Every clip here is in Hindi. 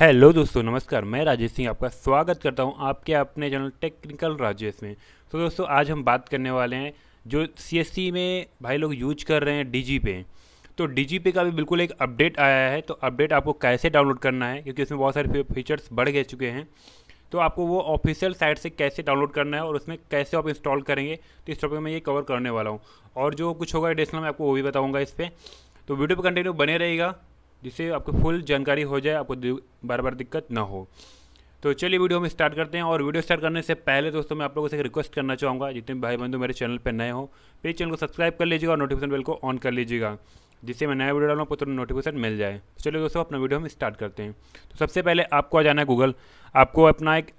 हेलो दोस्तों नमस्कार मैं राजेश सिंह आपका स्वागत करता हूं आपके अपने चैनल टेक्निकल राजेश में तो दोस्तों आज हम बात करने वाले हैं जो सी में भाई लोग यूज कर रहे हैं डी पे तो डी पे का भी बिल्कुल एक अपडेट आया है तो अपडेट आपको कैसे डाउनलोड करना है क्योंकि उसमें बहुत सारे फीचर्स बढ़ गए चुके हैं तो आपको वो ऑफिशियल साइट से कैसे डाउनलोड करना है और उसमें कैसे आप इंस्टॉल करेंगे तो इस टॉपिक में ये कवर करने वाला हूँ और जो कुछ होगा एडिशनल मैं आपको वो भी बताऊँगा इस पर तो वीडियो पर कंटिन्यू बने रहेगा जिससे आपको फुल जानकारी हो जाए आपको बार बार दिक्कत ना हो तो चलिए वीडियो हम स्टार्ट करते हैं और वीडियो स्टार्ट करने से पहले दोस्तों मैं आप लोगों से एक रिक्वेस्ट करना चाहूँगा जितने भाई बंधु मेरे चैनल पर नए हो प्लीज़ चैनल को सब्सक्राइब कर लीजिएगा और नोटिफिकेशन बिल को ऑन कर लीजिएगा जिससे मैं नया वीडियो डालूँ आपको तुरंत नोटिफिकेशन मिल जाए तो चलिए दोस्तों अपना वीडियो हम स्टार्ट करते हैं तो सबसे पहले आपको आ जाना है गूगल आपको अपना एक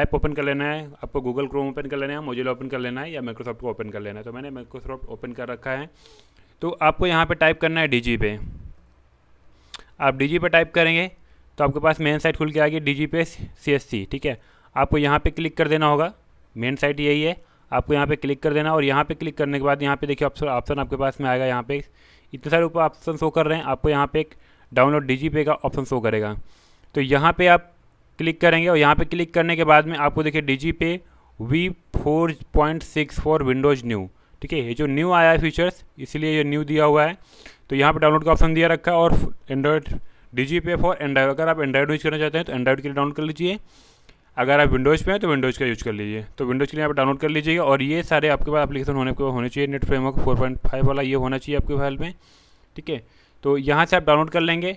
ऐप ओपन कर लेना है आपको गूगल क्रोम ओपन कर लेना है मोजिला ओपन कर लेना है या माइक्रोसॉफ्ट को ओपन कर लेना है तो मैंने माइक्रोसॉफ्ट ओपन कर रखा है तो आपको यहाँ पर टाइप करना है डी पे आप डी पे टाइप करेंगे तो आपके पास मेन साइट खुल के आएगी डी जी पे सी ठीक है आपको यहाँ पे क्लिक कर देना होगा मेन साइट यही है आपको यहाँ पे क्लिक कर देना और यहाँ पे क्लिक करने के बाद यहाँ पे देखिए ऑप्शन ऑप्शन आपके पास में आएगा यहाँ पे इतने सारे ऊपर ऑप्शन शो कर रहे हैं आपको यहाँ पे एक डाउनलोड डी पे का ऑप्शन शो करेगा तो यहाँ पर आप क्लिक करेंगे और यहाँ पर क्लिक करने के बाद में आपको देखिए D G pay V four point six four Windows new ठीक है ये जो न्यू आया है फीचर्स इसलिए ये न्यू दिया हुआ है तो यहाँ पर डाउनलोड का ऑप्शन दिया रखा है और एंड्रॉइड डी जी पे फॉर एंड्रॉयड अगर आप एंड्रॉयड यूज़ करना चाहते हैं तो एंड्रॉयड के लिए डाउनलोड कर लीजिए अगर आप विंडोज़ पे हैं तो विंडोज़ का यूज़ कर लीजिए तो विंडोज़ के लिए आप डाउनलोड कर लीजिएगा और ये सारे आपके पास एप्लीकेशन होने के होने चाहिए net framework four point five वाला ये होना चाहिए आपके फाइल में ठीक है तो यहाँ से आप डाउनलोड कर लेंगे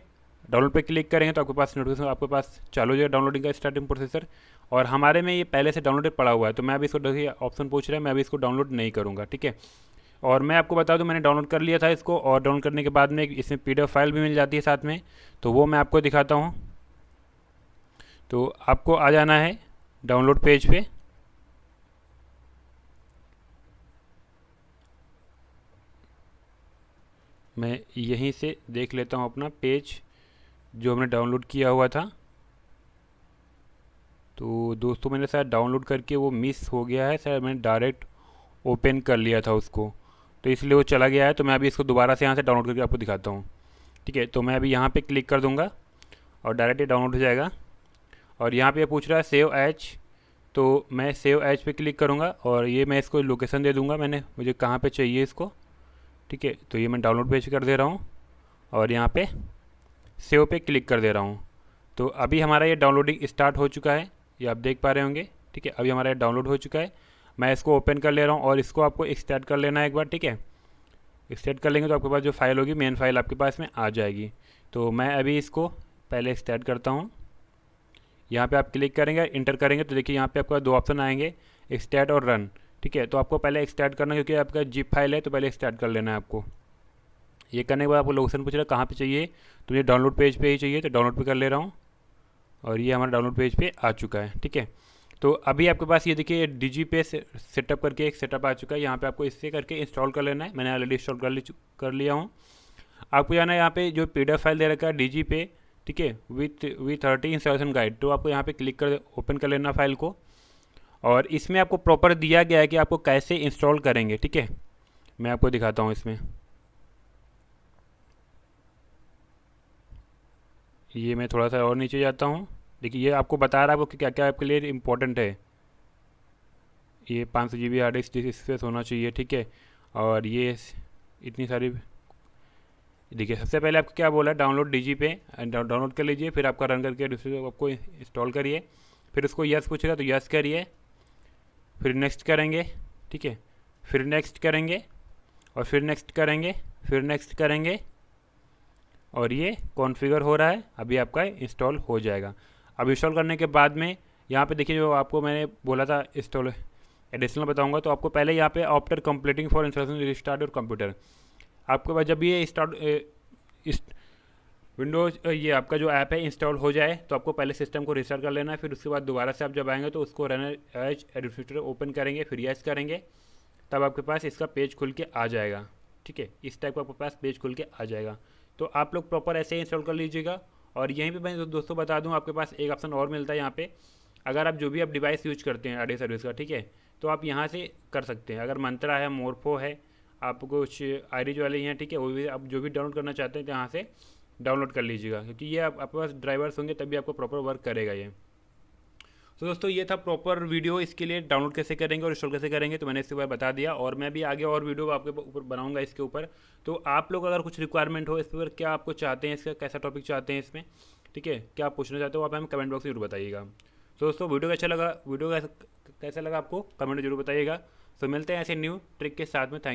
डाउनलोड पर क्लिक करेंगे तो आपके पास नोटिफिकेशन आपके पास चालू हो जाएगा डाउनलोडिंग का स्टार्टिंग प्रोसेसर और हमारे में ये पहले से डाउनलोड पड़ा हुआ है तो मैं अभी इसको ऑप्शन पूछ रहा है मैं अभी इसको डाउनलोड नहीं करूँगा ठीक है और मैं आपको बता दूं मैंने डाउनलोड कर लिया था इसको और डाउनलोड करने के बाद में इसमें पी फाइल भी मिल जाती है साथ में तो वो मैं आपको दिखाता हूँ तो आपको आ जाना है डाउनलोड पेज पे मैं यहीं से देख लेता हूँ अपना पेज जो हमने डाउनलोड किया हुआ था तो दोस्तों मैंने शायद डाउनलोड करके वो मिस हो गया है शायद मैंने डायरेक्ट ओपन कर लिया था उसको तो इसलिए वो चला गया है तो मैं अभी इसको दोबारा से यहाँ से डाउनलोड करके आपको दिखाता हूँ ठीक है तो मैं अभी यहाँ पर क्लिक कर दूँगा और डायरेक्ट डाउनलोड हो जाएगा और यहाँ पे पूछ रहा है सेव एच तो मैं सेव एच पे क्लिक करूँगा और ये मैं इसको लोकेशन दे दूँगा मैंने मुझे कहाँ पे चाहिए इसको ठीक है तो ये मैं डाउनलोड पेज कर दे रहा हूँ और यहाँ पे सेव पे क्लिक कर दे रहा हूँ तो अभी हमारा ये डाउनलोडिंग स्टार्ट हो चुका है ये आप देख पा रहे होंगे ठीक है अभी हमारा ये डाउनलोड हो चुका है मैं इसको ओपन कर ले रहा हूँ और इसको आपको एक्सटेट कर लेना है एक बार ठीक है एक्सटेट कर लेंगे तो आपके पास जो फाइल होगी मेन फाइल आपके पास में आ जाएगी तो मैं अभी इसको पहले एक्सटेट करता हूँ यहाँ पे आप क्लिक करेंगे इंटर करेंगे तो देखिए यहाँ पे आपका दो ऑप्शन आएंगे एक्सटेट और रन ठीक है तो आपको पहले एक्सटेट करना क्योंकि आपका जिप फाइल है तो पहले एक्सटेट कर लेना है आपको ये करने के बाद आपको लोकेशन पूछ रहा है कहाँ पर चाहिए तो मुझे डाउनलोड पेज पर पे ही चाहिए तो डाउनलोड पर कर ले रहा हूँ और ये हमारा डाउनलोड पेज पर पे आ चुका है ठीक है तो अभी आपके पास ये देखिए डिजी पे सेटअप करके एक सेटअप आ चुका है यहाँ पे आपको इससे करके इंस्टॉल कर लेना है मैंने ऑलरेडी इंस्टॉल कर ली कर लिया हूँ आपको जाना है यहाँ पे जो पी फाइल दे रखा है डी पे ठीक है with V thirty installation guide तो आपको यहाँ पे क्लिक कर ओपन कर लेना फाइल को और इसमें आपको प्रॉपर दिया गया है कि आपको कैसे इंस्टॉल करेंगे ठीक है मैं आपको दिखाता हूँ इसमें ये मैं थोड़ा सा और नीचे जाता हूँ देखिए ये आपको बता रहा है आपको क्या क्या आपके लिए इम्पोर्टेंट है ये पाँच सौ G B hard disk space होना चाहिए ठीक है और ये इतनी सारी देखिए सबसे पहले आपको क्या बोला डाउनलोड डीजी पे डाउनलोड कर लीजिए फिर आपका रन करके डिस्क आपको इंस्टॉल करिए फिर उसको यस पूछेगा तो यस करिए फिर नेक्स्ट करेंगे ठीक है फिर नेक्स्ट करेंगे और फिर नेक्स्ट करेंगे फिर नेक्स्ट करेंगे और ये कॉन्फ़िगर हो रहा है अभी आपका इंस्टॉल हो जाएगा अब इंस्टॉल करने के बाद में यहाँ पे देखिए जो आपको मैंने बोला था इंस्टॉल एडिशनल बताऊंगा तो आपको पहले यहाँ पे after completing for installation restart your computer आपके पास जब ये स्टार्ट विंडोज़ ये आपका जो ऐप है इंस्टॉल हो जाए तो आपको पहले सिस्टम को रिस्टार्ट कर लेना है फिर उसके बाद दोबारा से आप जब आएंगे तो उसको रन एच एडमिनिस्ट्रेटर ओपन करेंगे फिर यस करेंगे तब आपके पास इसका पेज खुल के आ जाएगा ठीक है इस टाइप का आपके पास पेज खुल के आ जाएगा तो आप लोग प्रॉपर ऐसे ही इंस्टॉल कर लीजिएगा और यहीं पे मैं दोस्तों बता दूं आपके पास एक ऑप्शन और मिलता है यहाँ पे अगर आप जो भी आप डिवाइस यूज करते हैं अडे सर्विस का ठीक है तो आप यहाँ से कर सकते हैं अगर मंत्रा है मोरफो है आप कुछ आयरिज वाले हैं ठीक है वो भी आप जो भी डाउनलोड करना चाहते हैं तो यहाँ से डाउनलोड कर लीजिएगा क्योंकि ये आप, आपके पास ड्राइवर्स होंगे तभी आपको प्रॉपर वर्क करेगा ये तो दोस्तों ये था प्रॉपर वीडियो इसके लिए डाउनलोड कैसे करेंगे और इंस्टॉल कैसे करेंगे तो मैंने इसके बारे बता दिया और मैं भी आगे और वीडियो आपके ऊपर बनाऊंगा इसके ऊपर तो आप लोग अगर कुछ रिक्वायरमेंट हो इस पर क्या आपको चाहते हैं इसका कैसा टॉपिक चाहते हैं इसमें ठीक है क्या आप पूछना चाहते हो आप हमें कमेंट बॉक्स में जरूर बताइएगा तो दोस्तों वीडियो कैसा लगा वीडियो कैसा लगा आपको कमेंट जरूर बताइएगा तो मिलते हैं ऐसे न्यू ट्रिक के साथ में थैंक